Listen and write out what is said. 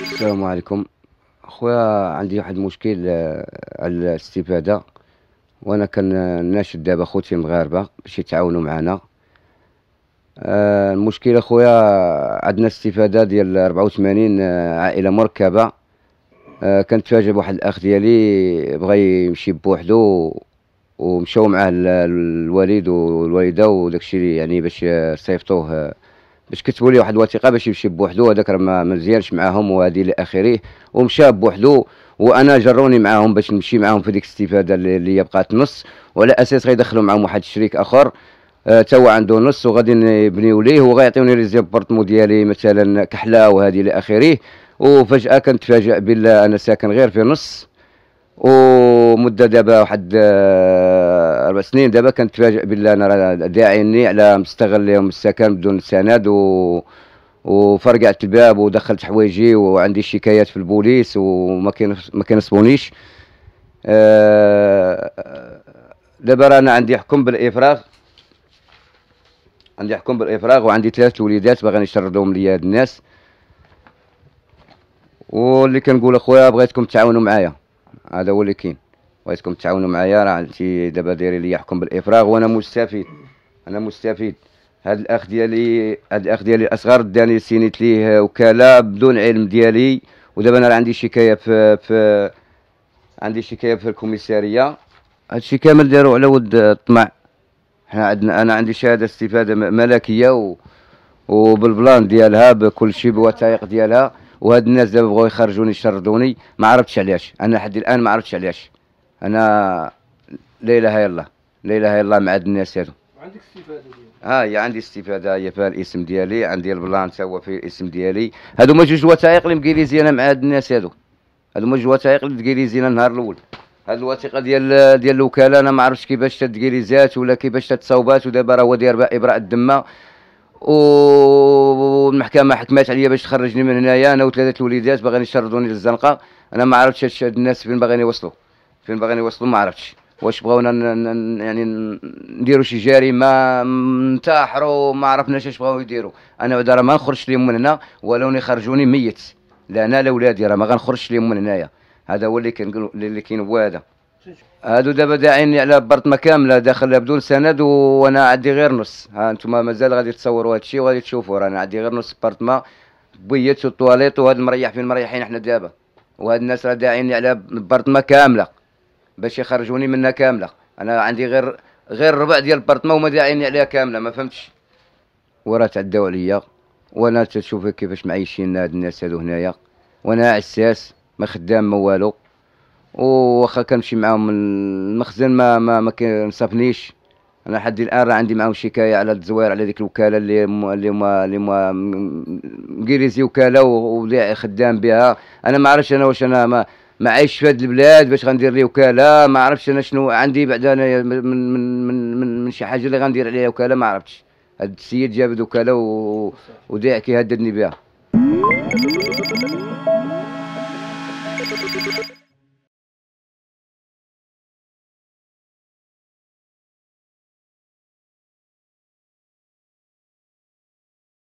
السلام عليكم خويا عندي واحد المشكل آه، على الاستفادة وانا ناشد دابا خوتي المغاربة باش يتعاونوا معنا آه، المشكلة خويا عندنا استفادة ديال 84 آه، عائلة مركبة تفاجئ بواحد الاخ ديالي بغا يمشي بوحدو ومشاو معاه الوالد والوالدة وداكشي يعني باش صيفطوه باش كتبوا لي واحد الوثيقه باش يمشي بوحدو هذاك راه ما مزيانش معاهم وهذه الى اخره ومشى بوحدو وانا جروني معاهم باش نمشي معاهم في ديك الاستفاده اللي هي بقات نص وعلى اساس غيدخلوا معاهم واحد الشريك اخر آه، تا هو عنده نص وغادي نبنيو ليه وغيعطيوني ريزيبورتمون ديالي مثلا كحله وهذه الى اخره وفجاه كنتفاجئ بالله انا ساكن غير في نص ومده دابا واحد آه، اربع سنين دابا كنتفاجئ بالله انا راه داعيني على مستغل لهم السكن بدون سند و وفرقعت الباب ودخلت حوايجي وعندي شكايات في البوليس وما ما كنصبونيش آه، دابا رانا عندي حكم بالافراغ عندي حكم بالافراغ وعندي ثلاث وليدات باغيين يشردوهم ليا هاد الناس واللي كنقول اخويا بغيتكم تعاونوا معايا هذا هو اللي كاين بغيتكم تعاونوا معايا راه انت دابا داير لي حكم بالافراغ وانا مستفيد انا مستفيد هاد الاخ ديالي هاد الاخ ديالي الاصغر داني سينيت ليه وكاله بدون علم ديالي ودابا انا عندي شكايه في في عندي شكايه في الكوميساريه هادشي كامل داروا على ود الطمع حنا عندنا انا عندي شهاده استفاده ملكيه و وبالبلان ديالها بكل شيء بوثائق ديالها وهاد الناس دابا بغاو يخرجوني يشردوني ما عرفتش علاش انا لحد الان ما عرفتش علاش انا لا اله الا الله لا اله الا الله مع هاد الناس هادو عندك استفاده ها آه، هي عندي استفاده هي فيها الاسم ديالي عندي البلان تا هو فيه الاسم ديالي هادو ما جوج وثائق اللي انا مع هاد الناس هادو هادو ما جوج وثائق اللي انا النهار الاول هاد الوثيقه ديال ديال الوكاله انا ما عرفتش كيفاش تدكيليزات ولا كيفاش تتصاوبات ودابا راه هو داير ابراء الدمه والمحكمه حكمات عليا باش تخرجني من هنايا انا وثلاثه الوليدات باغيين يشردوني للزنقه انا ما عرفتش هاد الناس فين باغيين يوصلوا فين باغيين يوصلوا ما عرفتش واش بغاونا يعني نديروا شي جريمه ننتحروا ما عرفناش اش بغاو يديروا انا بعدا راه ما نخرجش ليهم من هنا ولو يخرجوني ميت لا انا لا ولادي راه ما غنخرجش ليهم من هنايا هذا هو اللي كنقول اللي كاين هو هذا هادو دابا داعيني على برطمه كامله داخل بدون سند وانا عندي غير نص ها انتم مازال غادي تصوروا هادشي وغادي تشوفوا رانا عندي غير نص برطمه بيت والطواليط وهاد المريح فين مريحين حنا دابا وهاد الناس راه داعيني على برطمه كامله باش يخرجوني منها كامله انا عندي غير غير ربع ديال البرطمه وما داعيني عليها كامله ما فهمتش وراه تعداو عليا وانا تشوفوا كيفاش معيشين هاد الناس هادو هنايا وانا عساس ما خدام ما والو واخا كنمشي معاهم المخزن ما ما ما كنصافنيش انا لحد الان راه عندي معاهم شكايه على الزوير على ديك الوكاله اللي م... اللي هما اللي هما مكيريزي وكاله ولي خدام بها انا ما عرفتش انا واش انا ما ما عايش في هاد البلاد باش غندير لي وكاله ما عرفتش انا شنو عندي بعد انا من من من من, من شي حاجه اللي غندير عليها وكاله ما عرفتش هاد السيد جاب وكاله و... وديع كيهددني بها